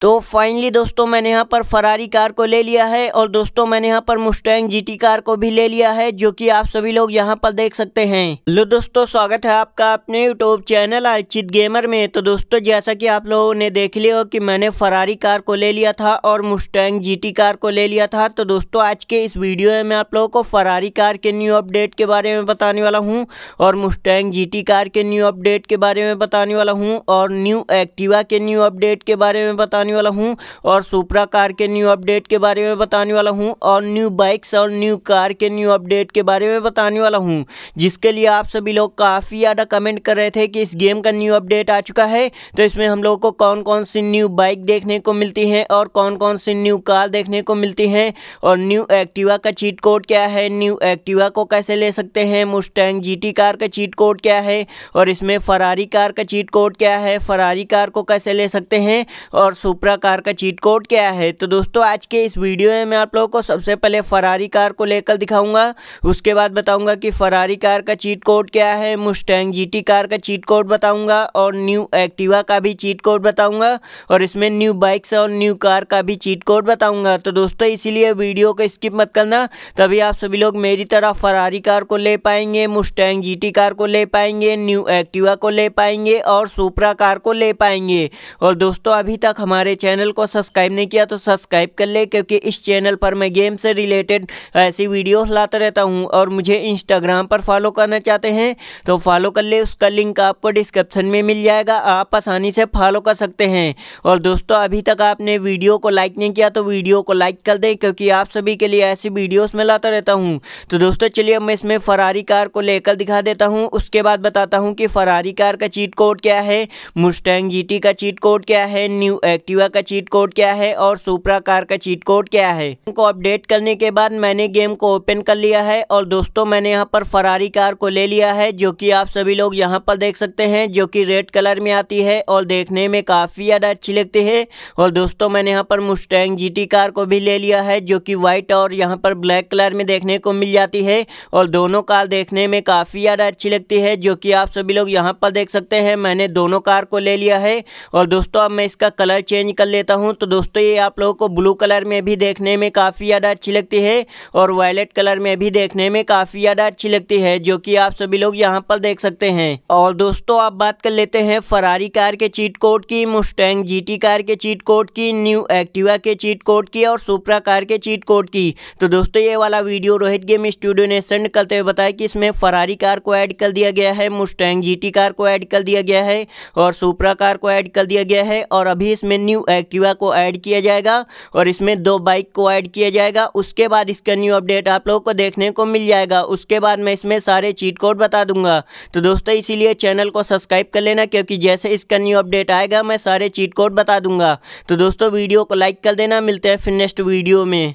तो फाइनली दोस्तों मैंने यहाँ पर फरारी कार को ले लिया है और दोस्तों मैंने यहाँ पर मुस्टैंग जीटी कार को भी ले लिया है जो कि आप सभी लोग यहाँ पर देख सकते हैं लो दोस्तों स्वागत है आपका अपने यूट्यूब चैनल अर्चित गेमर में तो दोस्तों जैसा कि आप लोगों ने देख लिया हो कि मैंने फरारी कार को ले लिया था और मुस्टैंग जी कार को ले लिया था तो दोस्तों आज के इस वीडियो में मैं आप लोगों को फरारी कार के न्यू अपडेट के बारे में बताने वाला हूँ और मुस्टैंग जी कार के न्यू अपडेट के बारे में बताने वाला हूँ और न्यू एक्टिवा के न्यू अपडेट के बारे में बताने बताने वाला हूँ और सुपरा कार के न्यू अपडेट के बारे में बताने वाला हूँ और न्यू बाइक्स और न्यू कार के न्यू अपडेट के बारे में बताने वाला हूँ जिसके लिए आप सभी लोग काफ़ी ज़्यादा कमेंट कर रहे थे कि इस गेम का न्यू अपडेट आ चुका है तो इसमें हम लोगों को कौन कौन सी न्यू बाइक देखने को मिलती हैं और कौन कौन सी न्यू कार देखने को मिलती हैं और न्यू एक्टिवा का चीट कोड क्या है न्यू एक्टिवा को कैसे ले सकते हैं मुस्टैंग जीटी कार का चीट कोड क्या है और इसमें फरारी कार का चीट कोड क्या है फरारी कार को कैसे ले सकते हैं और सुपर प्रकार का चीट कोड क्या है तो दोस्तों आज के इस वीडियो में मैं आप लोगों को सबसे पहले फरारी कार को लेकर दिखाऊंगा उसके बाद बताऊंगा कि फरारी कार का चीट कोड क्या है मुस्टैंग जीटी कार का चीट कोड बताऊंगा और न्यू एक्टिवा का भी चीट कोड बताऊंगा और इसमें न्यू बाइक्स और न्यू कार का भी चीट कोड बताऊंगा तो दोस्तों इसीलिए वीडियो को स्किप मत करना तभी आप सभी लोग मेरी तरह फरारी कार को ले पाएंगे मुस्टैंग जी कार को ले पाएंगे न्यू एक्टिवा को ले पाएंगे और सुपरा कार को ले पाएंगे और दोस्तों अभी तक हमारे हमारे चैनल को सब्सक्राइब नहीं किया तो सब्सक्राइब कर ले क्योंकि इस चैनल पर मैं गेम से रिलेटेड ऐसी वीडियो लाता रहता हूँ और मुझे इंस्टाग्राम पर फॉलो करना चाहते हैं तो फॉलो कर ले उसका लिंक आपको डिस्क्रिप्शन में मिल जाएगा आप आसानी से फॉलो कर सकते हैं और दोस्तों अभी तक आपने वीडियो को लाइक नहीं किया तो वीडियो को लाइक कर दें क्योंकि आप सभी के लिए ऐसी वीडियोस में लाता रहता हूँ तो दोस्तों चलिए मैं इसमें फरारी कार को लेकर दिखा देता हूँ उसके बाद बताता हूँ कि फरारी कार का चीट कोड क्या है मुस्टैंग जी का चीट कोड क्या है न्यू एक्टिव एक्टिवा का चीट कोड क्या है और सुपरा कार का चीट कोड क्या है उनको अपडेट करने के बाद मैंने गेम को ओपन कर लिया है और दोस्तों मैंने यहाँ पर फरारी कार को ले लिया है जो कि आप सभी लोग यहाँ पर देख सकते हैं जो कि रेड कलर में आती है और देखने में काफ़ी ज़्यादा अच्छी लगती है और दोस्तों मैंने यहाँ पर मुस्टैंग जी कार को भी ले लिया है जो कि व्हाइट और यहाँ पर ब्लैक कलर में देखने को मिल जाती है और दोनों कार देखने में काफ़ी ज़्यादा अच्छी लगती है जो कि आप सभी लोग यहाँ पर देख सकते हैं मैंने दोनों कार को ले लिया है और दोस्तों अब मैं इसका कलर चेंज चेंज कर लेता हूँ तो दोस्तों ये आप लोगों को ब्लू कलर में भी देखने में काफ़ी ज़्यादा अच्छी लगती है और वायलेट कलर में भी देखने में काफ़ी ज़्यादा अच्छी लगती है जो कि आप सभी लोग यहाँ पर देख सकते हैं और दोस्तों आप बात कर लेते हैं फरारी कार के चीट कोड की मुस्टैंग जी कार के चीट कोड की न्यू एक्टिवा के चीट कोड की और सुप्रा कार के चीट कोड की तो दोस्तों ये वाला वीडियो रोहित गेम स्टूडियो ने सेंड करते हुए बताया कि इसमें फरारी कार को ऐड कर दिया गया है मुस्टैंग जीटी कार को ऐड कर दिया गया है और सुप्रा कार को ऐड कर दिया गया है और अभी इसमें न्यू न्यू एक्टिवा को ऐड किया जाएगा और इसमें दो बाइक को ऐड किया जाएगा उसके बाद इसका न्यू अपडेट आप लोगों को देखने को मिल जाएगा उसके बाद मैं इसमें सारे चीट कोड बता दूंगा तो दोस्तों इसीलिए चैनल को सब्सक्राइब कर लेना क्योंकि जैसे इसका न्यू अपडेट आएगा मैं सारे चीट कोड बता दूंगा तो दोस्तों वीडियो को लाइक कर देना मिलते हैं फिर नेक्स्ट वीडियो में